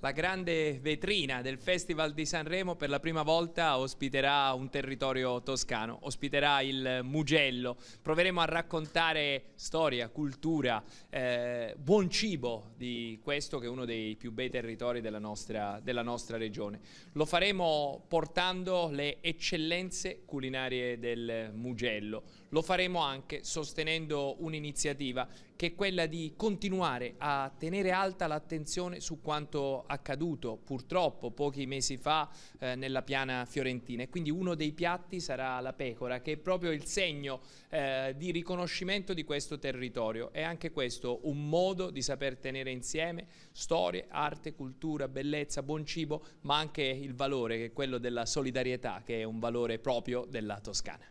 La grande vetrina del Festival di Sanremo per la prima volta ospiterà un territorio toscano, ospiterà il Mugello. Proveremo a raccontare storia, cultura, eh, buon cibo di questo che è uno dei più bei territori della nostra, della nostra regione. Lo faremo portando le eccellenze culinarie del Mugello. Lo faremo anche sostenendo un'iniziativa che è quella di continuare a tenere alta l'attenzione su quanto accaduto purtroppo pochi mesi fa eh, nella piana fiorentina e quindi uno dei piatti sarà la pecora che è proprio il segno eh, di riconoscimento di questo territorio e anche questo un modo di saper tenere insieme storie, arte, cultura, bellezza, buon cibo ma anche il valore che è quello della solidarietà che è un valore proprio della Toscana.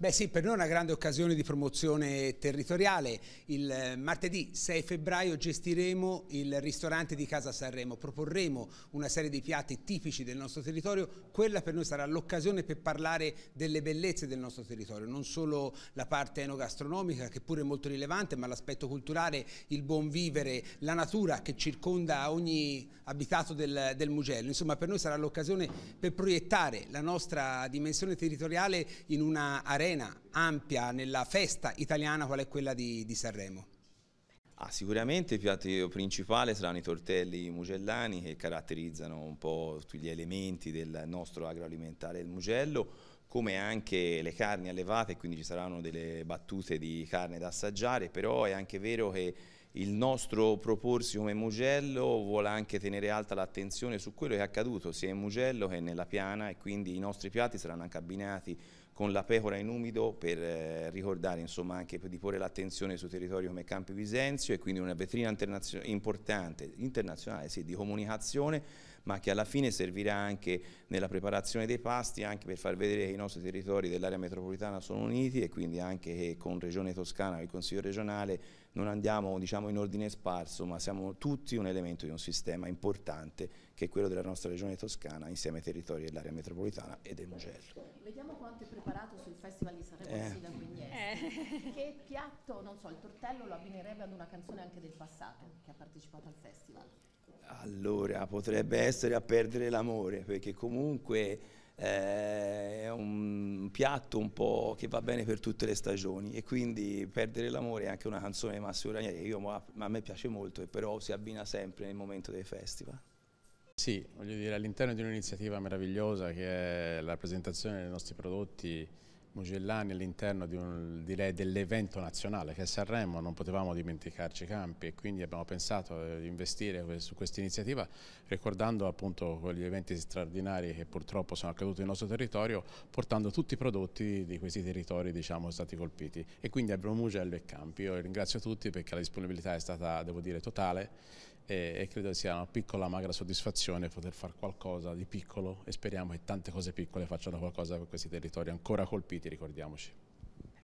Beh sì, per noi è una grande occasione di promozione territoriale. Il eh, martedì 6 febbraio gestiremo il ristorante di Casa Sanremo, proporremo una serie di piatti tipici del nostro territorio. Quella per noi sarà l'occasione per parlare delle bellezze del nostro territorio, non solo la parte enogastronomica che pure è molto rilevante, ma l'aspetto culturale, il buon vivere, la natura che circonda ogni abitato del, del Mugello. Insomma, per noi sarà l'occasione per proiettare la nostra dimensione territoriale in una arena arena ampia nella festa italiana qual è quella di, di Sanremo? Ah, sicuramente il piatto principale saranno i tortelli mugellani che caratterizzano un po' tutti gli elementi del nostro agroalimentare del Mugello, come anche le carni allevate, quindi ci saranno delle battute di carne da assaggiare, però è anche vero che il nostro proporsi come Mugello vuole anche tenere alta l'attenzione su quello che è accaduto sia in Mugello che nella Piana e quindi i nostri piatti saranno anche abbinati con la pecora in umido per eh, ricordare, insomma, anche di porre l'attenzione su territori come Campi Bisenzio e quindi una vetrina internazio importante, internazionale sì, di comunicazione ma che alla fine servirà anche nella preparazione dei pasti, anche per far vedere che i nostri territori dell'area metropolitana sono uniti e quindi anche che con Regione Toscana e il Consiglio regionale non andiamo diciamo, in ordine sparso, ma siamo tutti un elemento di un sistema importante che è quello della nostra Regione Toscana insieme ai territori dell'area metropolitana e del Mugello. Vediamo quanto è preparato sul Festival di Sanremo eh. Sida eh. Che piatto, non so, il tortello lo abbinerebbe ad una canzone anche del passato che ha partecipato al festival? Allora, potrebbe essere a perdere l'amore, perché comunque eh, è un piatto un po' che va bene per tutte le stagioni e quindi Perdere l'amore è anche una canzone di Massimo Ranieri che a, a me piace molto e però si abbina sempre nel momento dei festival. Sì, voglio dire, all'interno di un'iniziativa meravigliosa che è la presentazione dei nostri prodotti Mugellani all'interno dell'evento nazionale che è Sanremo, non potevamo dimenticarci i campi e quindi abbiamo pensato di investire su questa iniziativa ricordando appunto quegli eventi straordinari che purtroppo sono accaduti nel nostro territorio portando tutti i prodotti di questi territori diciamo stati colpiti e quindi abbiamo Mugello e Campi. Io ringrazio tutti perché la disponibilità è stata devo dire totale e, e credo sia una piccola magra soddisfazione poter fare qualcosa di piccolo e speriamo che tante cose piccole facciano qualcosa per questi territori ancora colpiti, ricordiamoci.